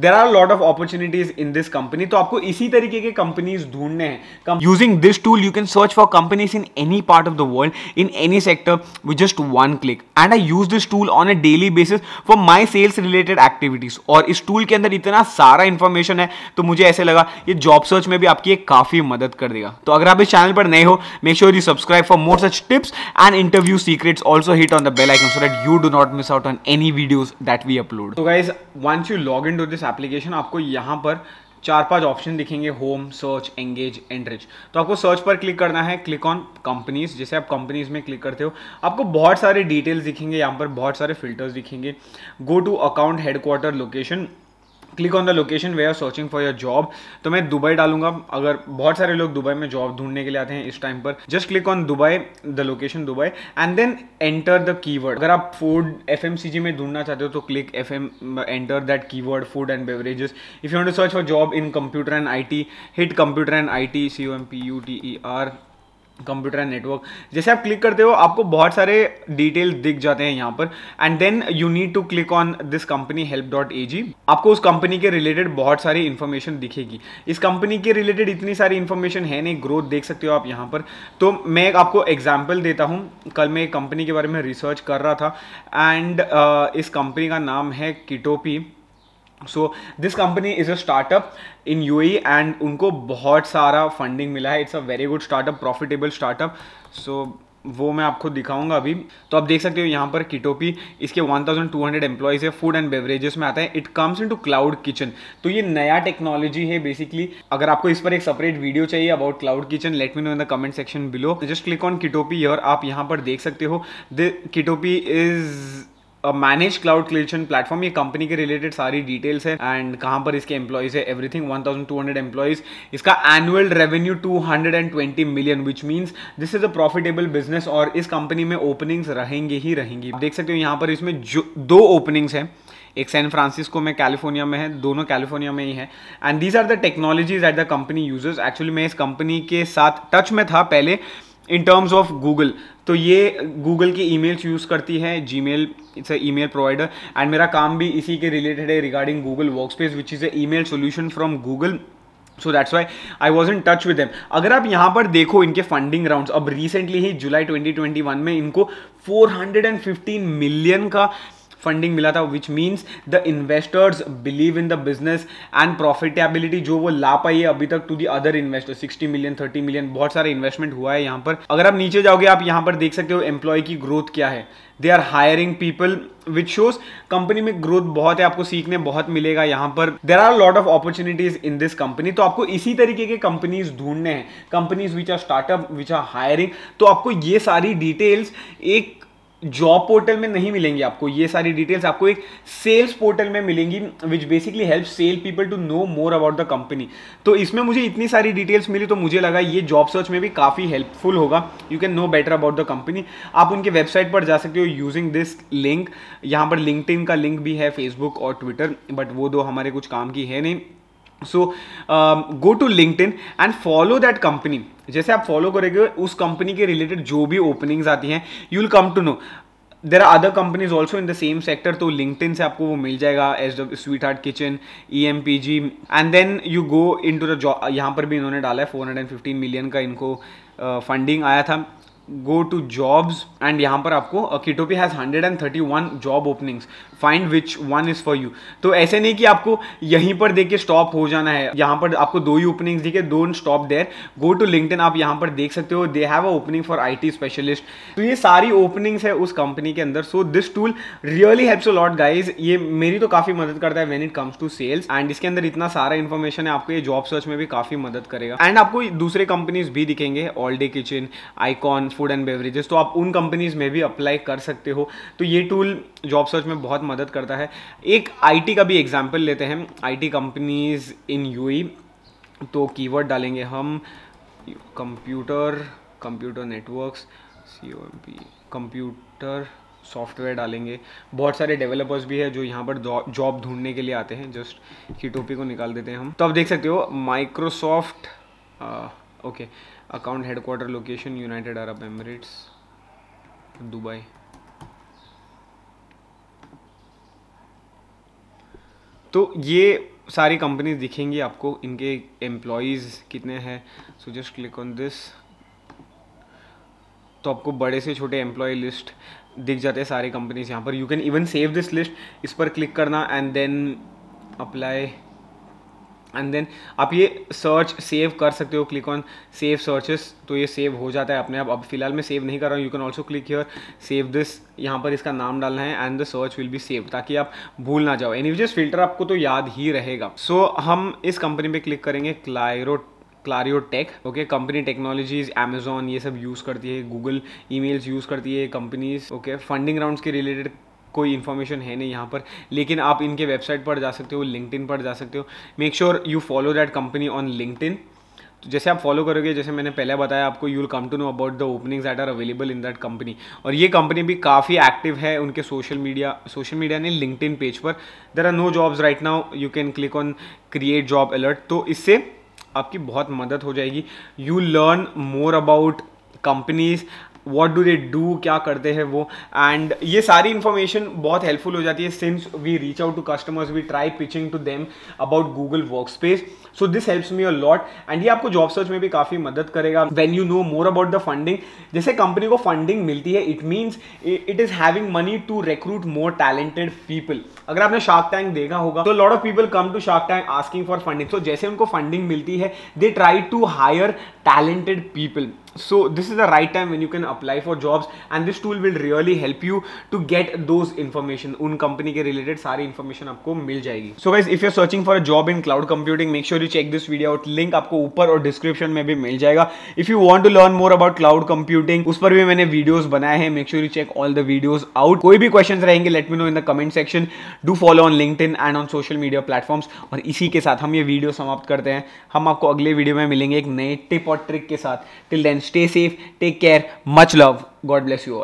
there are lot of opportunities in this company तो आपको इसी तरीके के कंपनीज ढूंढने हैं using this tool you can search for companies in any part of the world in any sector with just one click and I use this tool on a daily basis for my sales related activities और इस tool के अंदर इतना सारा information है तो मुझे ऐसे लगा ये जॉब सर्च में भी आपकी एक काफ़ी मदद कर देगा तो अगर आप इस चैनल पर नए हो make sure you subscribe for more such tips and interview secrets also hit on the bell icon so that you do not miss out on any videos that we upload तो guys once you log in to this business application आपको यहाँ पर चार पांच option दिखेंगे home search engage and reach तो आपको search पर क्लिक करना है क्लिक ऑन कंपनीज जैसे आप कंपनीज में क्लिक करते हो आपको बहुत सारे डिटेल्स दिखेंगे यहाँ पर बहुत सारे फिल्टर्स दिखेंगे go to account headquarter location click on the location we are searching for your job तो मैं दुबई डालूंगा अगर बहुत सारे लोग दुबई में जॉब ढूंढने के लिए आते हैं इस टाइम पर just click on Dubai the location Dubai and then enter the keyword अगर आप food F M C G में ढूंढना चाहते हो तो click F M enter that keyword food and beverages if you to search for job in computer and I T hit computer and I T C O M P U T E R computer and network जैसे आप click करते हो आपको बहुत सारे detail दिख जाते हैं यहाँ पर and then you need to click on this company help dot A G आपको उस कंपनी के रिलेटेड बहुत सारी इन्फॉर्मेशन दिखेगी इस कंपनी के रिलेटेड इतनी सारी इन्फॉर्मेशन है नहीं ग्रोथ देख सकते हो आप यहाँ पर तो मैं आपको एग्जाम्पल देता हूँ कल मैं एक कंपनी के बारे में रिसर्च कर रहा था एंड uh, इस कंपनी का नाम है Kitopi so this company is a startup in U E and उनको बहुत सारा फंडिंग मिला है it's a very good startup profitable startup so वो मैं आपको दिखाऊंगा अभी तो आप देख सकते हो यहाँ पर किटोपी इसके 1200 एम्प्लॉयज़ है फूड एंड बेवरेजेस में आता है it comes in to cloud kitchen तो ये नया टेक्नोलॉजी है बेसिकली अगर आपको इस पर एक सेपरेट वीडियो चाहिए about cloud kitchen let me know in the comment section below just click on Kitopi और आप यहाँ पर देख सकते हो the Kitopi is manage cloud creation platform ये कंपनी के रिलेटेड सारी डिटेल्स है एंड कहाँ पर इसके एम्प्लॉयज है एवरीथिंग 1200 एम्प्लॉयज इसका annual revenue 220 million which means this is a profitable business और इस कंपनी में ओपनिंग्स रहेंगे ही रहेंगी देख सकते हो यहाँ पर इसमें जो दो ओपनिंग्स हैं एक सैन फ्रांसिस्को में कैलिफोर्निया में है दोनों कैलिफोर्निया में ही है and these are the technologies at the company users actually मैं इस कंपनी के साथ टच में था पहले इन टर्म्स ऑफ गूगल तो ये गूगल की मेल्स यूज़ करती है Gmail it's a mail provider and मेरा काम भी इसी के रिलेटेड है regarding Google work space which is a mail solution from Google so that's why I was in touch with them अगर आप यहाँ पर देखो इनके फंडिंग राउंड अब रिसेंटली ही जुलाई 2021 में इनको 415 मिलियन का फंडिंग मिला था which means the investors believe in the business and profitability जो वो ला पाई है अभी तक to the other investor sixty million thirty million बहुत सारे इन्वेस्टमेंट हुआ है यहाँ पर अगर आप नीचे जाओगे आप यहाँ पर देख सकते हो एम्प्लॉय की ग्रोथ क्या है they are hiring people which shows company में ग्रोथ बहुत है आपको सीखने बहुत मिलेगा यहाँ पर there are lot of opportunities in this company तो आपको इसी तरीके के कंपनीज ढूंढने हैं companies which are startup which are hiring तो आपको ये सारी डिटेल्स एक जॉब पोर्टल में नहीं मिलेंगी आपको ये सारी डिटेल्स आपको एक सेल्स पोर्टल में मिलेंगी which basically help sale people to know more about the company तो इसमें मुझे इतनी सारी डिटेल्स मिली तो मुझे लगा ये जॉब सर्च में भी काफ़ी हेल्पफुल होगा you can know better about the company आप उनके वेबसाइट पर जा सकते हो यूजिंग दिस लिंक यहाँ पर लिंकड का लिंक भी है फेसबुक और ट्विटर बट वो दो हमारे कुछ काम की है नहीं so go to LinkedIn and follow that company जैसे आप फॉलो करेंगे उस कंपनी के रिलेटेड जो भी ओपनिंग्स आती हैं you will come to know there are other companies also in the same sector तो लिंकटिन से आपको वो मिल जाएगा S W sweet heart kitchen E M P G and then you go in to the job यहाँ पर भी इन्होंने डाला है four hundred and fifteen million का इनको फंडिंग uh, आया था गो टू जॉब्स एंड यहाँ पर आपको Kitopi has hundred and thirty one job openings find which one is for you तो ऐसे नहीं कि आपको यहीं पर देख के स्टॉप हो जाना है यहाँ पर आपको दो ही ओपनिंग्स दिखे don't stop there go to LinkedIn आप यहाँ पर देख सकते हो they have a opening for I T specialist तो ये सारी ओपनिंग्स है उस कंपनी के अंदर so this tool really helps a lot guys ये मेरी तो काफ़ी मदद करता है when it comes to sales and इसके अंदर इतना सारा इन्फॉर्मेशन है आपको ये जॉब सर्च में भी काफ़ी मदद करेगा एंड आपको दूसरे कंपनीज भी दिखेंगे all day kitchen icon food and beverages तो आप उन कंपनीज़ में भी अप्लाई कर सकते हो तो ये टूल जॉब सर्च में बहुत मदद करता है एक आईटी का भी एग्जांपल लेते हैं आईटी कंपनीज़ इन यूएई तो कीवर्ड डालेंगे हम computer computer networks C O M P computer software डालेंगे बहुत सारे डेवलपर्स भी है जो यहाँ पर जॉब ढूंढने के लिए आते हैं जस्ट की टोपी को निकाल देते हैं हम तो आप देख सकते हो Microsoft okay uh, account headquarter location United Arab Emirates Dubai तो ये सारी कंपनीज दिखेंगी आपको इनके एम्प्लॉयज़ कितने हैं so just click on this तो आपको बड़े से छोटे एम्प्लॉय लिस्ट दिख जाते हैं सारी कंपनीज यहाँ पर you can even save this list इस पर क्लिक करना and then apply and then आप ये सर्च सेव कर सकते हो क्लिक ऑन सेव सर्चेस तो ये सेव हो जाता है अपने आप अब फिलहाल मैं सेव नहीं कर रहा हूँ you can also click your save this यहाँ पर इसका नाम डालना है and the search will be save ताकि आप भूल ना जाओ एनीवेज फिल्टर आपको तो याद ही रहेगा सो so, हम इस कंपनी पर क्लिक करेंगे Clario Clario tech okay company technologies Amazon ये सब यूज़ करती है गूगल ईमेल्स यूज़ करती है कंपनीज ओके फंडिंग राउंड्स के रिलेटेड कोई इन्फॉर्मेशन है नहीं यहाँ पर लेकिन आप इनके वेबसाइट पर जा सकते हो लिंकड पर जा सकते हो make sure you follow that company on LinkedIn तो जैसे आप फॉलो करोगे जैसे मैंने पहले बताया आपको you will come to know about the openings that are available in that company और ये कंपनी भी काफ़ी एक्टिव है उनके सोशल मीडिया सोशल मीडिया ने लिंकड पेज पर there are no jobs right now you can click on create job alert तो इससे आपकी बहुत मदद हो जाएगी you learn more about companies what do they do क्या करते हैं वो एंड ये सारी इन्फॉर्मेशन बहुत हेल्पफुल हो जाती है since we reach out to customers we try pitching to them about Google work space so this helps me a lot and ये आपको जॉब सर्च में भी काफ़ी मदद करेगा when you know more about the funding जैसे company को funding मिलती है it means it is having money to recruit more talented people अगर आपने शार्क टैंक देखा होगा तो lot of people come to shark tank asking for funding so जैसे उनको फंडिंग मिलती है they try to hire talented people so this is the right time when you can apply for jobs and this tool will really help you to get those information उन company के related सारी information आपको मिल जाएगी so wise if you are searching for a job in cloud computing make sure you check this video out link आपको ऊपर और description में भी मिल जाएगा if you want to learn more about cloud computing उस पर भी मैंने वीडियोज बनाए हैं make sure you check all the videos out कोई भी क्वेश्चन रहेंगे let me know in the comment section do follow on LinkedIn and on social media platforms और इसी के साथ हम ये वीडियो समाप्त करते हैं हम आपको अगले वीडियो में मिलेंगे एक नए टिप और ट्रिक के साथ till then stay safe take care much love God bless you all